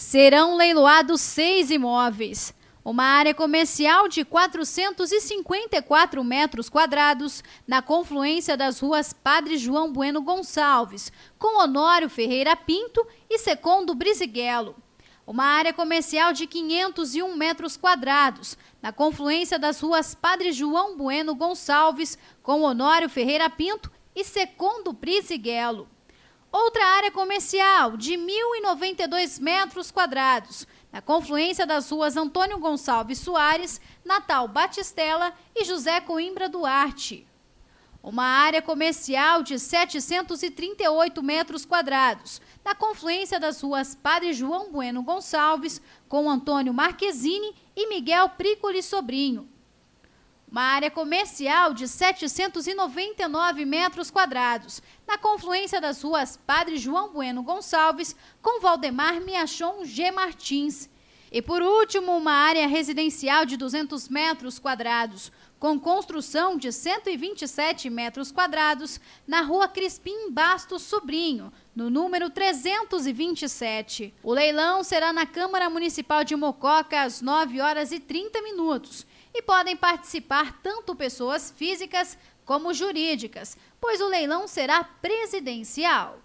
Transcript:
Serão leiloados seis imóveis. Uma área comercial de 454 metros quadrados na confluência das ruas Padre João Bueno Gonçalves, com Honório Ferreira Pinto e Secondo Brisighelo. Uma área comercial de 501 metros quadrados na confluência das ruas Padre João Bueno Gonçalves, com Honório Ferreira Pinto e Secondo Brisighelo. Outra área comercial de 1.092 metros quadrados, na confluência das ruas Antônio Gonçalves Soares, Natal Batistela e José Coimbra Duarte. Uma área comercial de 738 metros quadrados, na confluência das ruas Padre João Bueno Gonçalves, com Antônio Marquezine e Miguel Prícoli Sobrinho uma área comercial de 799 metros quadrados, na confluência das ruas Padre João Bueno Gonçalves com Valdemar Miachon G. Martins e por último, uma área residencial de 200 metros quadrados, com construção de 127 metros quadrados, na rua Crispim Bastos Sobrinho, no número 327. O leilão será na Câmara Municipal de Mococa às 9 horas e 30 minutos e podem participar tanto pessoas físicas como jurídicas, pois o leilão será presidencial.